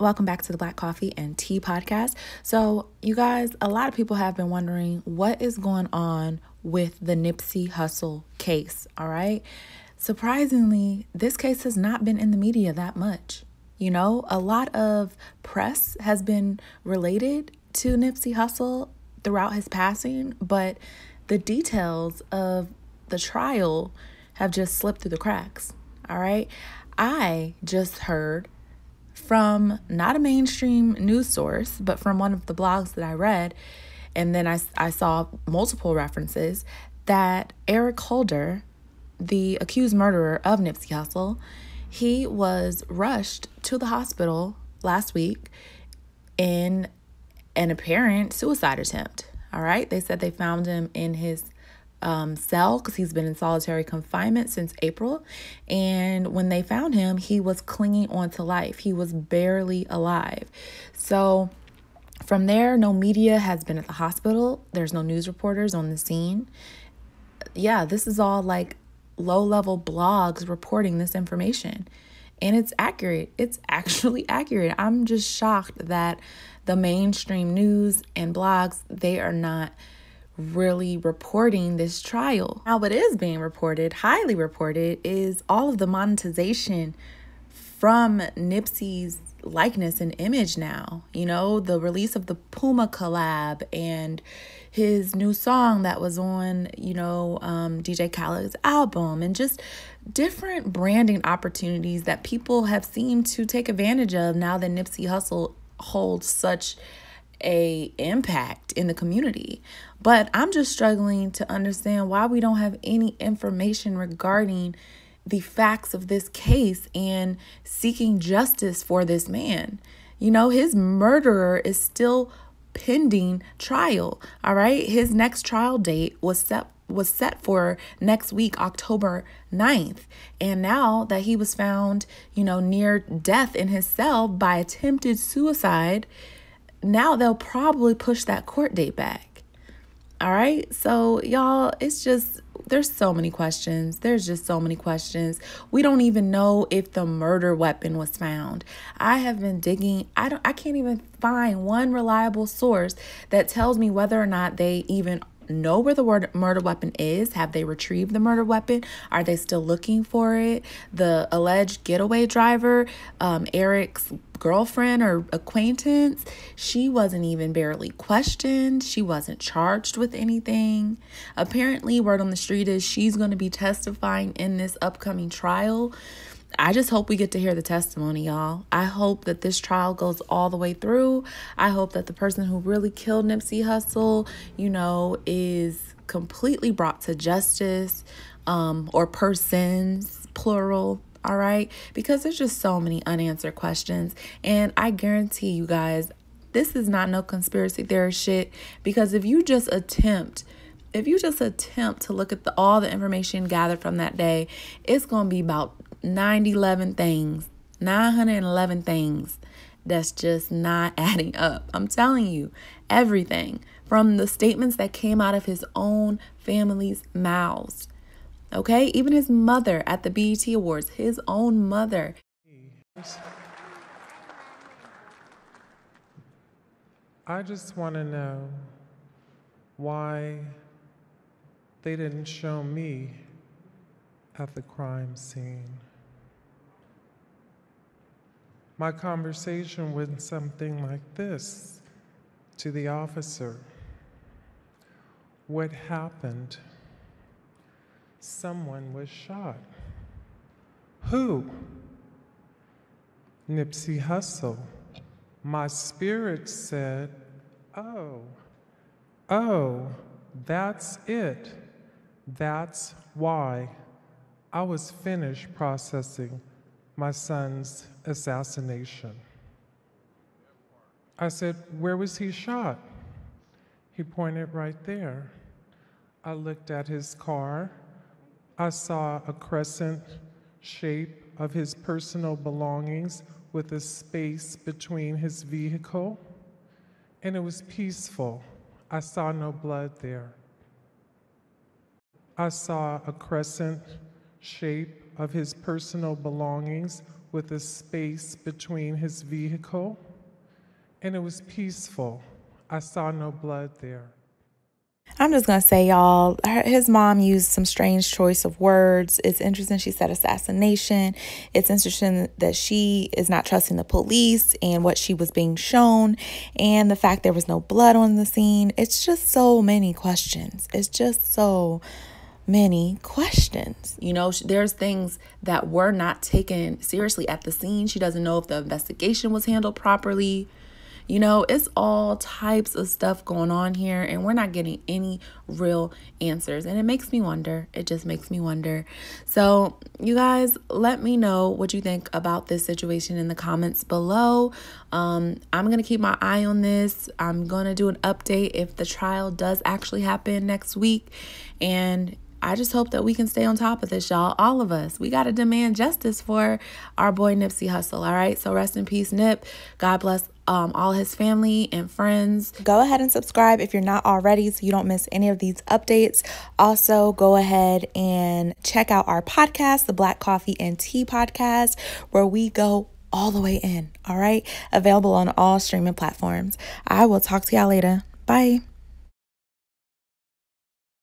Welcome back to the Black Coffee and Tea Podcast. So, you guys, a lot of people have been wondering what is going on with the Nipsey Hussle case, all right? Surprisingly, this case has not been in the media that much. You know, a lot of press has been related to Nipsey Hussle throughout his passing, but the details of the trial have just slipped through the cracks, all right? I just heard from not a mainstream news source, but from one of the blogs that I read. And then I, I saw multiple references that Eric Holder, the accused murderer of Nipsey Hussle, he was rushed to the hospital last week in an apparent suicide attempt. All right. They said they found him in his um, cell because he's been in solitary confinement since April. And when they found him, he was clinging on to life, he was barely alive. So, from there, no media has been at the hospital. There's no news reporters on the scene. Yeah, this is all like low level blogs reporting this information. And it's accurate. It's actually accurate. I'm just shocked that the mainstream news and blogs, they are not really reporting this trial. Now, what is being reported, highly reported, is all of the monetization from Nipsey's likeness and image now. You know, the release of the Puma collab and his new song that was on, you know, um, DJ Khaled's album and just different branding opportunities that people have seemed to take advantage of now that Nipsey Hussle holds such a impact in the community but i'm just struggling to understand why we don't have any information regarding the facts of this case and seeking justice for this man you know his murderer is still pending trial all right his next trial date was set was set for next week October 9th and now that he was found you know near death in his cell by attempted suicide now they'll probably push that court date back. All right. So, y'all, it's just there's so many questions. There's just so many questions. We don't even know if the murder weapon was found. I have been digging. I don't I can't even find one reliable source that tells me whether or not they even know where the word murder weapon is. Have they retrieved the murder weapon? Are they still looking for it? The alleged getaway driver, um, Eric's girlfriend or acquaintance, she wasn't even barely questioned. She wasn't charged with anything. Apparently, word on the street is she's going to be testifying in this upcoming trial. I just hope we get to hear the testimony, y'all. I hope that this trial goes all the way through. I hope that the person who really killed Nipsey Hussle, you know, is completely brought to justice um, or persons, plural. All right, because there's just so many unanswered questions, and I guarantee you guys, this is not no conspiracy theory shit. Because if you just attempt if you just attempt to look at the, all the information gathered from that day, it's going to be about 911 things, 911 things that's just not adding up. I'm telling you, everything from the statements that came out of his own family's mouths. Okay, even his mother at the BET Awards, his own mother. I just want to know why they didn't show me at the crime scene my conversation went something like this to the officer What happened? Someone was shot. Who? Nipsey Hussle. My spirit said, Oh, oh, that's it. That's why I was finished processing my son's assassination. I said, Where was he shot? He pointed right there. I looked at his car. I saw a crescent shape of his personal belongings with a space between his vehicle, and it was peaceful. I saw no blood there. I saw a crescent shape of his personal belongings with a space between his vehicle, and it was peaceful. I saw no blood there. I'm just gonna say, y'all, her, his mom used some strange choice of words. It's interesting she said assassination. It's interesting that she is not trusting the police and what she was being shown, and the fact there was no blood on the scene. It's just so many questions. It's just so many questions. You know, there's things that were not taken seriously at the scene. She doesn't know if the investigation was handled properly. You know, it's all types of stuff going on here, and we're not getting any real answers. And it makes me wonder. It just makes me wonder. So, you guys, let me know what you think about this situation in the comments below. Um, I'm going to keep my eye on this. I'm going to do an update if the trial does actually happen next week. And I just hope that we can stay on top of this, y'all. All of us. We got to demand justice for our boy Nipsey Hussle, all right? So rest in peace, Nip. God bless um, all his family and friends. Go ahead and subscribe if you're not already so you don't miss any of these updates. Also, go ahead and check out our podcast, the Black Coffee and Tea Podcast, where we go all the way in, all right? Available on all streaming platforms. I will talk to y'all later. Bye.